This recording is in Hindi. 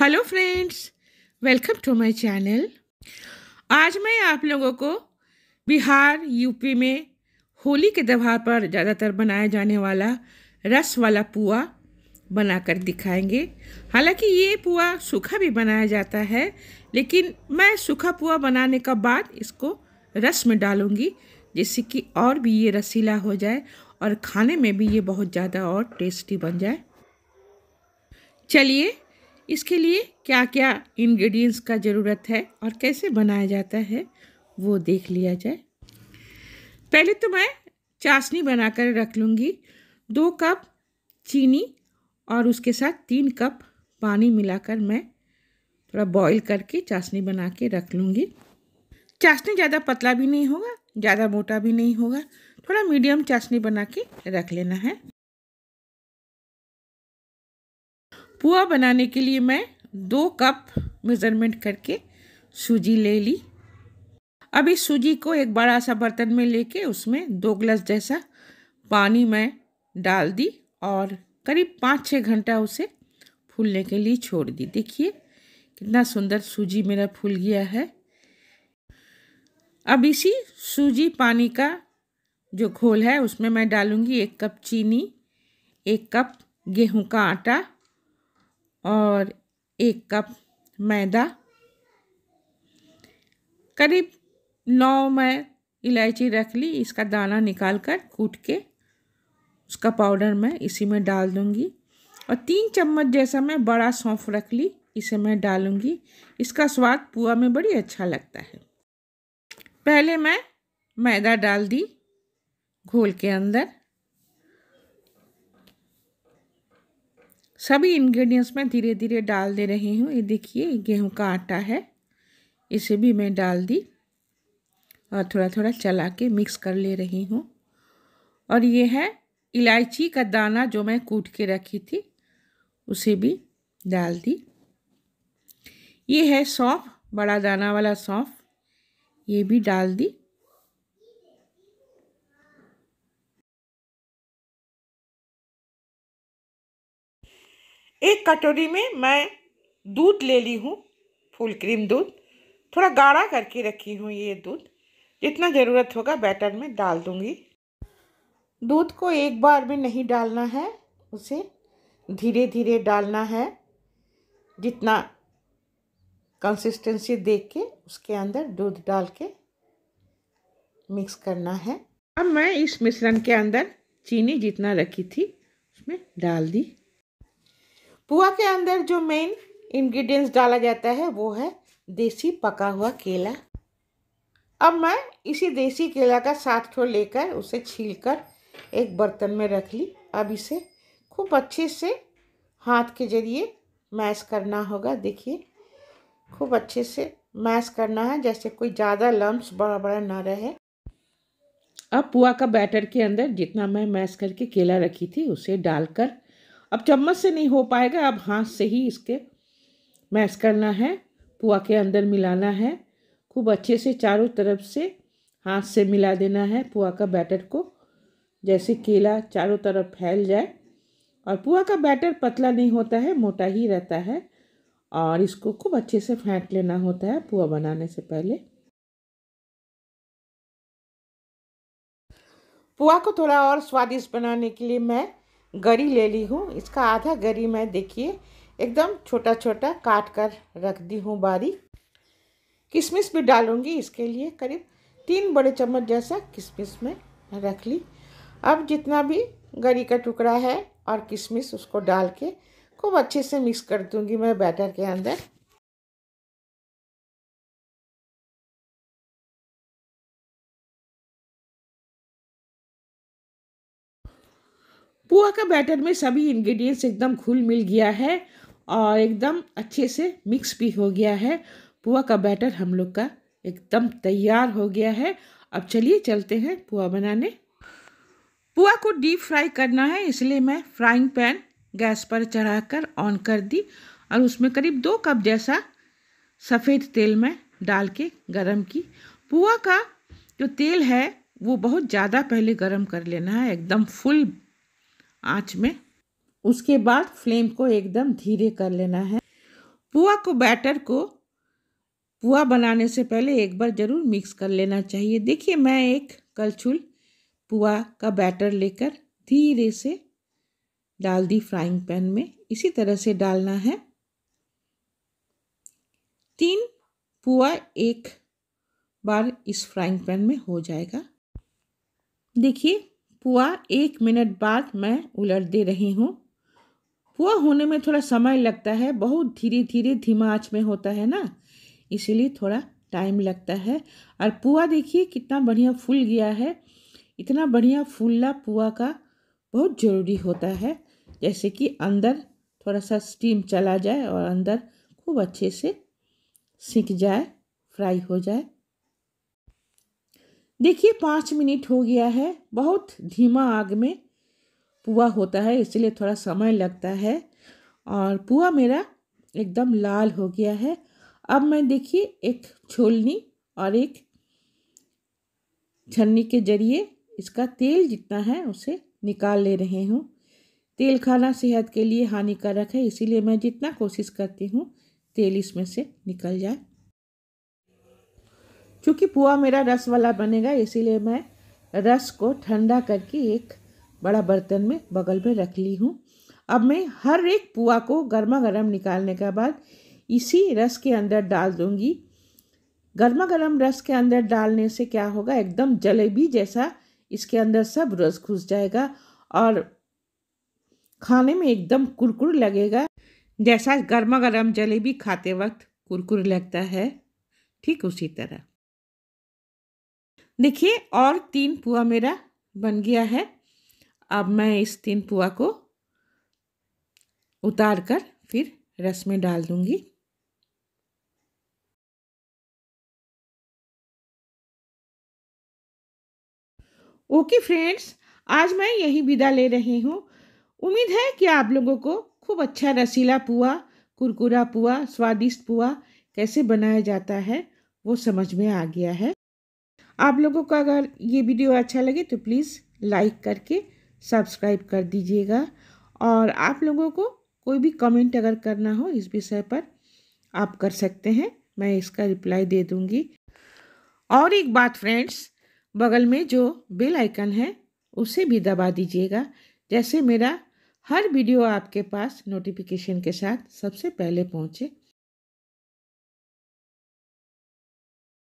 hello friends welcome to my channel आज मैं आप लोगों को बिहार यूपी में होली के त्यौहार पर ज़्यादातर बनाया जाने वाला रस वाला पुआ बनाकर दिखाएंगे हालांकि ये पुआ सूखा भी बनाया जाता है लेकिन मैं सूखा पुआ बनाने का बाद इसको रस में डालूँगी जिससे कि और भी ये रसीला हो जाए और खाने में भी ये बहुत ज़्यादा और टेस्टी बन जाए चलिए इसके लिए क्या क्या इंग्रेडिएंट्स का ज़रूरत है और कैसे बनाया जाता है वो देख लिया जाए पहले तो मैं चाशनी बनाकर रख लूँगी दो कप चीनी और उसके साथ तीन कप पानी मिलाकर मैं थोड़ा बॉईल करके चाशनी बना के रख लूँगी चाशनी ज़्यादा पतला भी नहीं होगा ज़्यादा मोटा भी नहीं होगा थोड़ा मीडियम चाशनी बना के रख लेना है पुआ बनाने के लिए मैं दो कप मेज़रमेंट करके सूजी ले ली अब इस सूजी को एक बड़ा सा बर्तन में लेके उसमें दो ग्लास जैसा पानी मैं डाल दी और करीब पाँच छः घंटा उसे फूलने के लिए छोड़ दी देखिए कितना सुंदर सूजी मेरा फूल गया है अब इसी सूजी पानी का जो घोल है उसमें मैं डालूँगी एक कप चीनी एक कप गेहूं का आटा और एक कप मैदा करीब नौ मैं इलायची रख ली इसका दाना निकाल कर कूट के उसका पाउडर मैं इसी में डाल दूँगी और तीन चम्मच जैसा मैं बड़ा सौंफ रख ली इसे मैं डालूँगी इसका स्वाद पुआ में बड़ी अच्छा लगता है पहले मैं मैदा डाल दी घोल के अंदर सभी इंग्रेडिएंट्स मैं धीरे धीरे डाल दे रही हूँ ये देखिए गेहूँ का आटा है इसे भी मैं डाल दी और थोड़ा थोड़ा चला के मिक्स कर ले रही हूँ और ये है इलायची का दाना जो मैं कूट के रखी थी उसे भी डाल दी ये है सौंफ बड़ा दाना वाला सौंफ ये भी डाल दी एक कटोरी में मैं दूध ले ली हूँ फुल क्रीम दूध थोड़ा गाढ़ा करके रखी हूँ ये दूध जितना ज़रूरत होगा बैटर में डाल दूँगी दूध को एक बार में नहीं डालना है उसे धीरे धीरे डालना है जितना कंसिस्टेंसी देख के उसके अंदर दूध डाल के मिक्स करना है अब मैं इस मिश्रण के अंदर चीनी जितना रखी थी उसमें डाल दी पुआ के अंदर जो मेन इंग्रेडिएंट्स डाला जाता है वो है देसी पका हुआ केला अब मैं इसी देसी केला का साथ ठो लेकर उसे छीलकर एक बर्तन में रख ली अब इसे खूब अच्छे से हाथ के जरिए मैश करना होगा देखिए खूब अच्छे से मैश करना है जैसे कोई ज़्यादा लम्ब बड़ा बड़ा ना रहे अब पुआ का बैटर के अंदर जितना मैं मैश करके केला रखी थी उसे डालकर अब चम्मच से नहीं हो पाएगा अब हाथ से ही इसके मैश करना है पुआ के अंदर मिलाना है खूब अच्छे से चारों तरफ से हाथ से मिला देना है पुआ का बैटर को जैसे केला चारों तरफ फैल जाए और पुआ का बैटर पतला नहीं होता है मोटा ही रहता है और इसको खूब अच्छे से फेंट लेना होता है पुआ बनाने से पहले पुआ को थोड़ा और स्वादिष्ट बनाने के लिए मैं गरी ले ली हूँ इसका आधा गरी मैं देखिए एकदम छोटा छोटा काट कर रख दी हूँ बारीक किशमिश भी डालूँगी इसके लिए करीब तीन बड़े चम्मच जैसा किशमिश में रख ली अब जितना भी गरी का टुकड़ा है और किशमिश उसको डाल के खूब अच्छे से मिक्स कर दूँगी मैं बैटर के अंदर पोहा का बैटर में सभी इंग्रेडिएंट्स एकदम घुल मिल गया है और एकदम अच्छे से मिक्स भी हो गया है पोहा का बैटर हम लोग का एकदम तैयार हो गया है अब चलिए चलते हैं पोहा बनाने पोहा को डीप फ्राई करना है इसलिए मैं फ्राइंग पैन गैस पर चढ़ाकर ऑन कर दी और उसमें करीब दो कप जैसा सफ़ेद तेल में डाल के गरम की पोहा का जो तेल है वो बहुत ज़्यादा पहले गरम कर लेना है एकदम फुल आँच में उसके बाद फ्लेम को एकदम धीरे कर लेना है पुआ को बैटर को पुआ बनाने से पहले एक बार ज़रूर मिक्स कर लेना चाहिए देखिए मैं एक कलछुल पुआ का बैटर लेकर धीरे से डाल दी फ्राइंग पैन में इसी तरह से डालना है तीन पुआ एक बार इस फ्राइंग पैन में हो जाएगा देखिए पुआ एक मिनट बाद मैं उलट दे रही हूँ पुआ होने में थोड़ा समय लगता है बहुत धीरे धीरे धीमा आँच में होता है ना इसीलिए थोड़ा टाइम लगता है और पुआ देखिए कितना बढ़िया फूल गया है इतना बढ़िया फूलना पुआ का बहुत ज़रूरी होता है जैसे कि अंदर थोड़ा सा स्टीम चला जाए और अंदर खूब अच्छे से सीख जाए फ्राई हो जाए देखिए पाँच मिनट हो गया है बहुत धीमा आग में पुआ होता है इसलिए थोड़ा समय लगता है और पुआ मेरा एकदम लाल हो गया है अब मैं देखिए एक छोलनी और एक छन्नी के जरिए इसका तेल जितना है उसे निकाल ले रहे हूँ तेल खाना सेहत के लिए हानिकारक है इसीलिए मैं जितना कोशिश करती हूँ तेल इसमें से निकल जाए क्योंकि पुआ मेरा रस वाला बनेगा इसीलिए मैं रस को ठंडा करके एक बड़ा बर्तन में बगल में रख ली हूँ अब मैं हर एक पुआ को गर्मा गर्म निकालने के बाद इसी रस के अंदर डाल दूँगी गर्मा गर्म रस के अंदर डालने से क्या होगा एकदम जलेबी जैसा इसके अंदर सब रस घुस जाएगा और खाने में एकदम कुरकुर लगेगा जैसा गर्मा गर्म जलेबी खाते वक्त कुरकुर लगता है ठीक उसी तरह देखिए और तीन पुआ मेरा बन गया है अब मैं इस तीन पुआ को उतार कर फिर रस में डाल दूंगी ओके फ्रेंड्स आज मैं यही विदा ले रही हूँ उम्मीद है कि आप लोगों को खूब अच्छा रसीला पुआ कुरकुरा पुआ स्वादिष्ट पुआ कैसे बनाया जाता है वो समझ में आ गया है आप लोगों का अगर ये वीडियो अच्छा लगे तो प्लीज़ लाइक करके सब्सक्राइब कर दीजिएगा और आप लोगों को कोई भी कमेंट अगर करना हो इस विषय पर आप कर सकते हैं मैं इसका रिप्लाई दे दूँगी और एक बात फ्रेंड्स बगल में जो बेल आइकन है उसे भी दबा दीजिएगा जैसे मेरा हर वीडियो आपके पास नोटिफिकेशन के साथ सबसे पहले पहुँचे